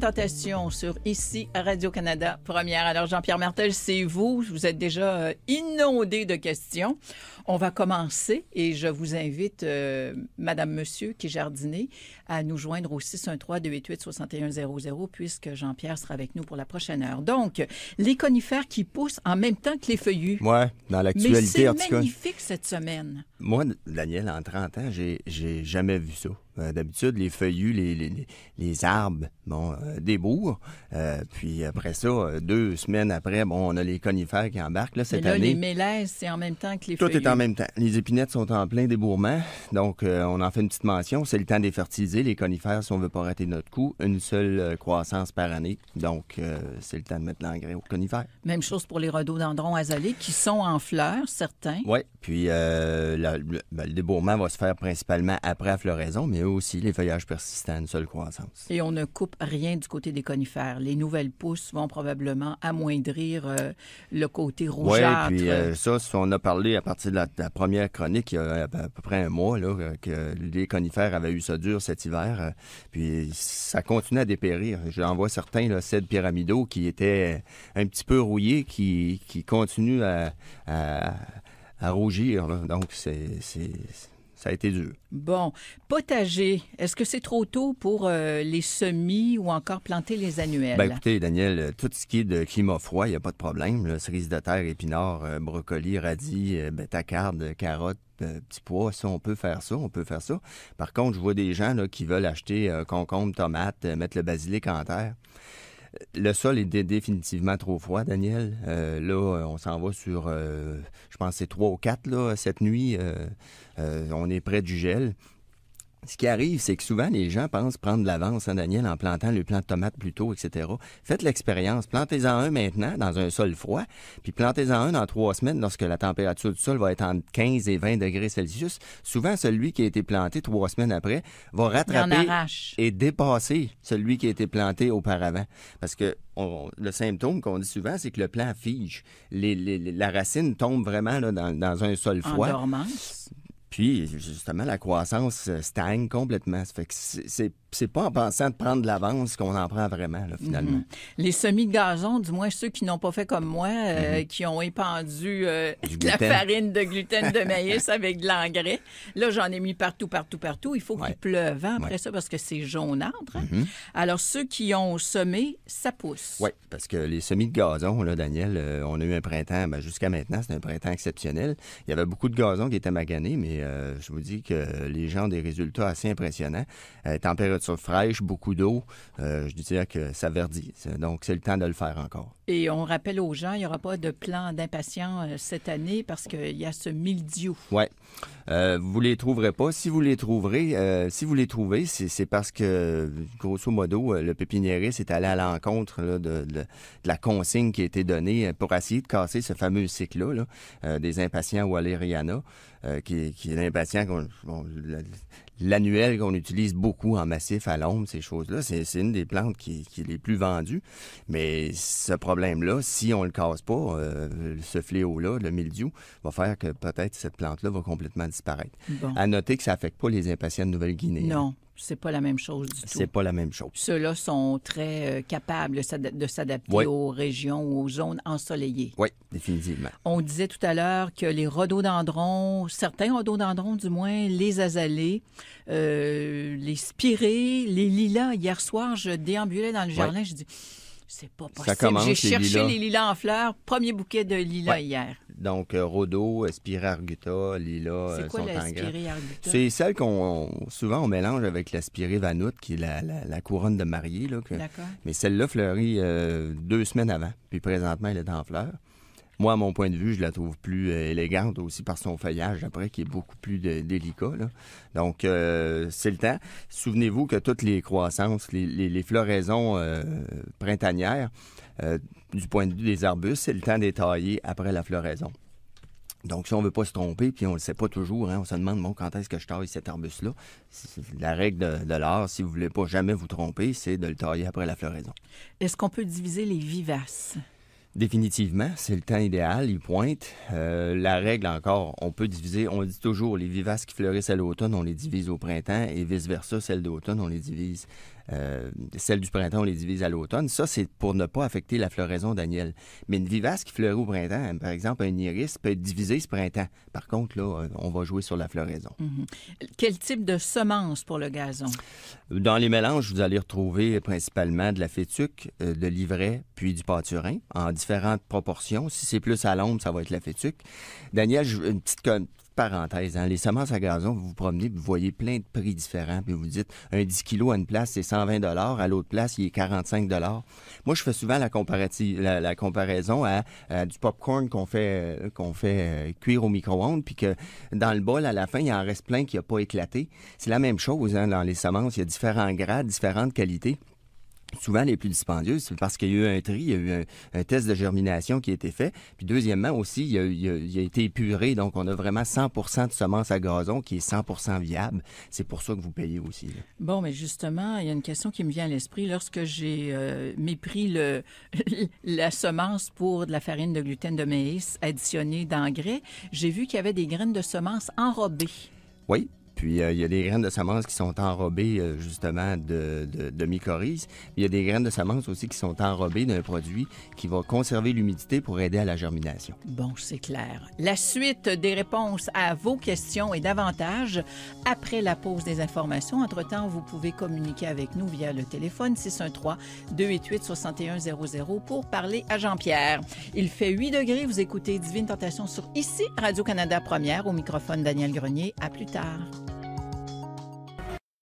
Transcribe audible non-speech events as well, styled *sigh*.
Tentation sur ici Radio-Canada Première. Alors Jean-Pierre Martel, c'est vous. Vous êtes déjà euh, inondé de questions. On va commencer et je vous invite, euh, Madame, Monsieur qui jardinez, à nous joindre au 613-288-6100 puisque Jean-Pierre sera avec nous pour la prochaine heure. Donc, les conifères qui poussent en même temps que les feuillus. Ouais, dans l'actualité en tout cas. c'est magnifique cette semaine moi, Daniel, en 30 ans, j'ai jamais vu ça. Euh, d'habitude, les feuillus, les, arbres, bon, euh, euh, puis après ça, deux semaines après, bon, on a les conifères qui embarquent. Là, cette là, année, les mélèzes, c'est en même temps que les feuillus. Tout est en même temps. Les épinettes sont en plein débourrement. Donc, on en fait une petite mention. C'est le temps des Les conifères, si on veut pas rater notre coup, une seule croissance par année. Donc, c'est le temps de mettre l'engrais aux conifères. Même chose pour les rhododendrons azalés qui sont en fleurs, certains. Oui. Puis la le, débourrement va se faire principalement après la floraison, mais aussi, les feuillages persistants, une seule croissance. Et on ne coupe rien du côté des conifères. Les nouvelles pousses vont probablement amoindrir euh, le côté rougeâtre. Oui, puis euh, ça, on a parlé à partir de la, première chronique, il y a euh, à peu près un mois, là, que les conifères avaient eu ça dur cet hiver, puis ça continue à dépérir. J'en vois certains, là, cèdre pyramidaux qui était un petit peu rouillé, qui, continue à à rougir. Donc, c'est, ça a été dur. Bon, potager, est-ce que c'est trop tôt pour euh, les semis ou encore planter les annuels? Ben écoutez, Daniel, euh, tout ce qui est de climat froid, il n'y a pas de problème. Cerise Cerises de terre, épinards, euh, brocolis, radis, euh, carottes, petits pois, ça, on peut faire ça, on peut faire ça. Par contre, je vois des gens qui veulent acheter concombre, tomate, mettre le basilic en terre. Le sol est définitivement trop froid, Daniel. Euh, là, euh, on s'en va sur, euh, je pense, c'est 3 ou 4 cette nuit. on est près du gel ce qui arrive, c'est que souvent, les gens pensent prendre de l'avance, hein, Daniel, en plantant le plant de tomate plus tôt, etc. Faites l'expérience. Plantez-en un maintenant dans un sol froid, puis plantez-en un dans trois semaines lorsque la température du sol va être entre 15 et 20 degrés Celsius. Souvent, celui qui a été planté trois semaines après va rattraper et dépasser celui qui a été planté auparavant. Parce que le symptôme qu'on dit souvent, c'est que le plant fige. la racine tombe vraiment dans, un sol froid. En dormance puis, justement, la croissance euh, stagne complètement. c'est c'est pas en pensant de prendre de l'avance qu'on en prend vraiment, finalement. Mhm. Les semis de gazon, du moins ceux qui n'ont pas fait comme moi, euh, mhm. qui ont épandu euh, de *laughs* la farine de gluten de *laughs* maïs avec de l'engrais. Là, j'en ai mis partout, partout, partout. Il faut qu'il pleuve hein, après ça parce que c'est jaunâtre. Hein. Mhm. Alors, ceux qui ont semé, ça pousse. Oui, parce que les semis de gazon, là, Daniel, euh, on a eu un printemps, ben, jusqu'à maintenant, c'est un printemps exceptionnel. Il y avait beaucoup de gazon qui était magané, mais je vous dis que les gens ont des résultats assez impressionnants. température fraîche, beaucoup d'eau, euh, je dirais que ça verdit. Donc, c'est le temps de le faire encore. Et on rappelle aux gens, il n'y aura pas de plan d'impatients euh, cette année parce qu'il y a ce mildiou. Oui. Euh, vous ne les trouverez pas. Si vous les trouverez, si vous les trouvez, c'est parce que, grosso modo, le pépiniériste est allé à l'encontre de, la consigne qui a été donnée pour essayer de casser ce fameux cycle-là des impatients Walleriana, qui, est l'impatient, l'annuel qu'on utilise beaucoup en massif ces choses-là. C'est, une des plantes qui, est les plus vendues. Mais ce problème-là, si on le casse pas, euh, ce fléau-là, le mildiou, va faire que peut-être cette plante-là va complètement disparaître. À noter que ça n'affecte pas les impatients de Nouvelle-Guinée. Hein. Non c'est pas la même chose du tout. C'est pas la même chose. Ceux-là sont très euh, capables de s'adapter aux régions ou aux zones ensoleillées. Oui, définitivement. On disait tout à l'heure que les rhododendrons, certains rhododendrons du moins, les azalées, euh, les spirées, les lilas. Hier soir, je déambulais dans le jardin, je dis c'est pas possible. Ça commence, J'ai cherché les lilas en fleurs. Premier bouquet de lilas hier. Donc, euh, Rodo, Espira Arguta, Lila C'est euh, quoi l'aspiré C'est celle qu'on souvent on mélange avec l'aspirée vanoute, qui est la, couronne de mariée. Là, Mais celle-là fleurit euh, deux semaines avant. Puis présentement, elle est en fleurs. Moi, mon point de vue, je la trouve plus euh, élégante aussi par son feuillage après, qui est beaucoup plus délicat. Donc, euh, c'est le temps. Souvenez-vous que toutes les croissances, les, floraisons euh, printanières, du point de vue des arbustes, c'est le temps d'étailler après la floraison. Donc, si on ne veut pas se tromper, puis on ne le sait pas toujours, hein, on se demande, bon, quand est-ce que je taille cet arbuste-là? La règle de, de l'art, si vous ne voulez pas jamais vous tromper, c'est de le tailler après la floraison. Est-ce qu'on peut diviser les vivaces? Définitivement, c'est le temps idéal, il pointe. Euh, la règle encore, on peut diviser, on dit toujours, les vivaces qui fleurissent à l'automne, on les divise au printemps et vice-versa, celles d'automne, on les divise euh, celle du printemps, on les divise à l'automne. Ça, c'est pour ne pas affecter la floraison d'Aniel. Mais une vivace qui fleurit au printemps, hein, par exemple un iris, peut être divisée ce printemps. Par contre, là, on va jouer sur la floraison. Mhm. Quel type de semences pour le gazon? Dans les mélanges, vous allez retrouver principalement de la fétuque, euh, de l'ivraie, puis du pâturin, en différentes proportions. Si c'est plus à l'ombre, ça va être la fétuque. Daniel, une petite parenthèse, hein, les semences à gazon, vous vous promenez, vous voyez plein de prix différents, puis vous dites, un 10 kg à une place, c'est 120 à l'autre place, il est 45 Moi, je fais souvent la, la, comparaison à, du popcorn qu'on fait, euh, qu'on fait euh, cuire au micro-ondes, puis que dans le bol, à la fin, il en reste plein qui n'a pas éclaté. C'est la même chose hein, dans les semences. Il y a différents grades, différentes qualités souvent les plus dispendieuses, c'est parce qu'il y a eu un tri, il y a eu un, test de germination qui a été fait. Puis deuxièmement aussi, il y a, été épuré, donc on a vraiment 100% de semences à gazon qui est 100% viable. C'est pour ça que vous payez aussi. Bon, mais justement, il y a une question qui me vient à l'esprit. Lorsque j'ai euh, mépris le, *laughs* la semence pour de la farine de gluten de maïs additionnée d'engrais, j'ai vu qu'il y avait des graines de semences enrobées. Oui, puis euh, il y a des graines de semences qui sont enrobées euh, justement de, de, mycorhizes. Il y a des graines de semences aussi qui sont enrobées d'un produit qui va conserver l'humidité pour aider à la germination. Bon, c'est clair. La suite des réponses à vos questions et davantage après la pause des informations. Entre-temps, vous pouvez communiquer avec nous via le téléphone 613-288-6100 pour parler à Jean-Pierre. Il fait 8 degrés. Vous écoutez Divine Tentation sur ici, Radio-Canada Première. Au microphone, Daniel Grenier. À plus tard.